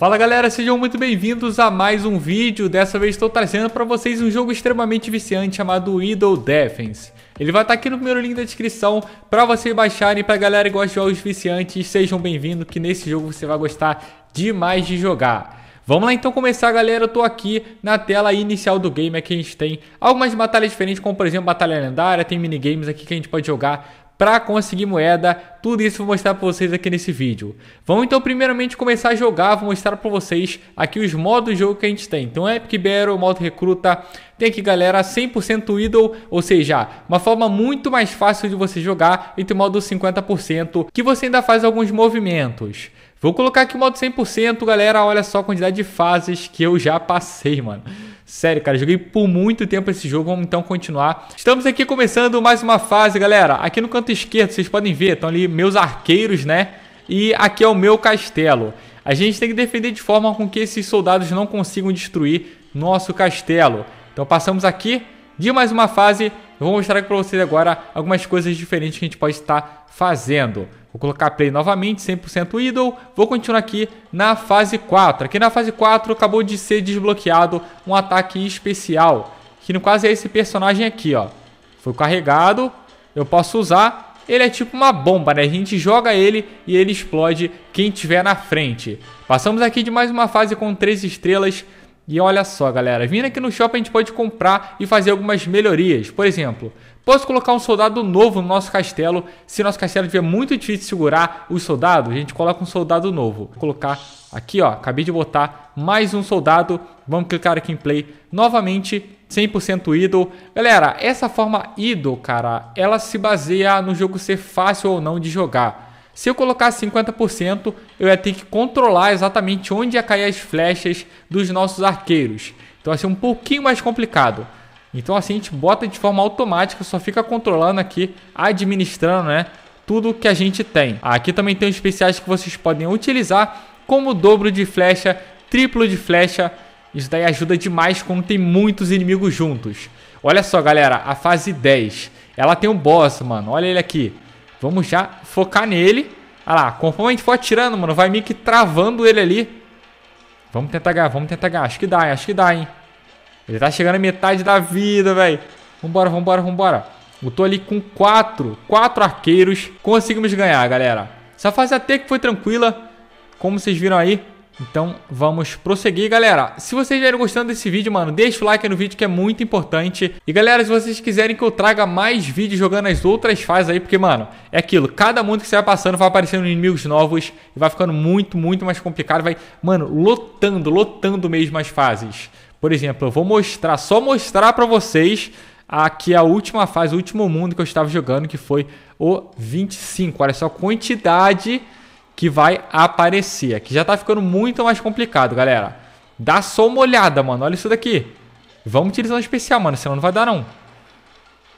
Fala galera, sejam muito bem-vindos a mais um vídeo. Dessa vez estou trazendo para vocês um jogo extremamente viciante chamado Idle Defense. Ele vai estar tá aqui no primeiro link da descrição para vocês baixarem para galera que gosta de jogos viciantes. Sejam bem-vindos que nesse jogo você vai gostar demais de jogar. Vamos lá então começar galera, eu tô aqui na tela inicial do game, aqui é a gente tem algumas batalhas diferentes, como por exemplo batalha lendária, tem minigames aqui que a gente pode jogar para conseguir moeda, tudo isso vou mostrar para vocês aqui nesse vídeo. Vamos então primeiramente começar a jogar, vou mostrar para vocês aqui os modos de jogo que a gente tem. Então Epic Battle, modo recruta, tem aqui galera 100% idle, ou seja, uma forma muito mais fácil de você jogar e tem o modo 50% que você ainda faz alguns movimentos. Vou colocar aqui o modo 100%, galera, olha só a quantidade de fases que eu já passei, mano. Sério, cara, joguei por muito tempo esse jogo, vamos então continuar. Estamos aqui começando mais uma fase, galera. Aqui no canto esquerdo, vocês podem ver, estão ali meus arqueiros, né? E aqui é o meu castelo. A gente tem que defender de forma com que esses soldados não consigam destruir nosso castelo. Então passamos aqui de mais uma fase eu vou mostrar aqui para vocês agora algumas coisas diferentes que a gente pode estar fazendo. Vou colocar play novamente, 100% idle. Vou continuar aqui na fase 4. Aqui na fase 4 acabou de ser desbloqueado um ataque especial. Que no caso é esse personagem aqui, ó. Foi carregado, eu posso usar ele é tipo uma bomba, né? A gente joga ele e ele explode quem tiver na frente. Passamos aqui de mais uma fase com 3 estrelas e olha só, galera, vindo aqui no shopping a gente pode comprar e fazer algumas melhorias. Por exemplo, posso colocar um soldado novo no nosso castelo. Se nosso castelo tiver muito difícil de segurar os soldados, a gente coloca um soldado novo. Vou colocar aqui, ó, acabei de botar mais um soldado. Vamos clicar aqui em play novamente. 100% idol, Galera, essa forma idol, cara, ela se baseia no jogo ser fácil ou não de jogar. Se eu colocar 50%, eu ia ter que controlar exatamente onde ia cair as flechas dos nossos arqueiros. Então vai assim, ser é um pouquinho mais complicado. Então assim a gente bota de forma automática, só fica controlando aqui, administrando, né? Tudo que a gente tem. Aqui também tem os especiais que vocês podem utilizar, como dobro de flecha, triplo de flecha. Isso daí ajuda demais quando tem muitos inimigos juntos. Olha só, galera, a fase 10. Ela tem um boss, mano. Olha ele aqui. Vamos já focar nele. Olha lá, conforme a gente for atirando, mano, vai meio que travando ele ali. Vamos tentar ganhar, vamos tentar ganhar. Acho que dá, acho que dá, hein. Ele tá chegando à metade da vida, velho. Vambora, vambora, vambora. Eu tô ali com quatro, quatro arqueiros. Conseguimos ganhar, galera. Essa fase até que foi tranquila. Como vocês viram aí, então vamos prosseguir, galera. Se vocês estiverem gostando desse vídeo, mano, deixa o like no vídeo que é muito importante. E galera, se vocês quiserem que eu traga mais vídeos jogando as outras fases aí, porque, mano, é aquilo. Cada mundo que você vai passando vai aparecendo inimigos novos e vai ficando muito, muito mais complicado. Vai, mano, lotando, lotando mesmo as fases. Por exemplo, eu vou mostrar, só mostrar pra vocês aqui a última fase, o último mundo que eu estava jogando, que foi o 25. Olha só a quantidade que vai aparecer. Aqui já tá ficando muito mais complicado, galera. Dá só uma olhada, mano. Olha isso daqui. Vamos utilizar um especial, mano. Senão não vai dar, não.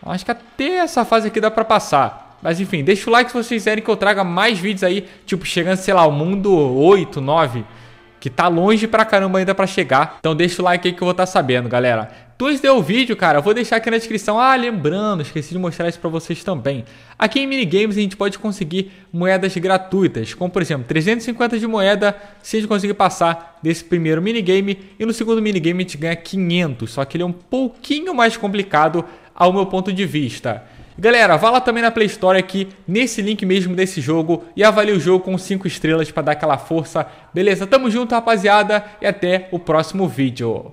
Acho que até essa fase aqui dá pra passar. Mas enfim, deixa o like se vocês quiserem que eu traga mais vídeos aí. Tipo, chegando, sei lá, ao mundo 8, 9 que tá longe pra caramba ainda pra chegar. Então deixa o like aí que eu vou estar tá sabendo, galera. Depois deu o vídeo, cara, eu vou deixar aqui na descrição. Ah, lembrando, esqueci de mostrar isso pra vocês também. Aqui em minigames a gente pode conseguir moedas gratuitas, como por exemplo, 350 de moeda se a gente conseguir passar desse primeiro minigame. E no segundo minigame a gente ganha 500, só que ele é um pouquinho mais complicado ao meu ponto de vista. Galera, vá lá também na Play Store aqui, nesse link mesmo desse jogo e avalie o jogo com 5 estrelas para dar aquela força. Beleza? Tamo junto, rapaziada, e até o próximo vídeo.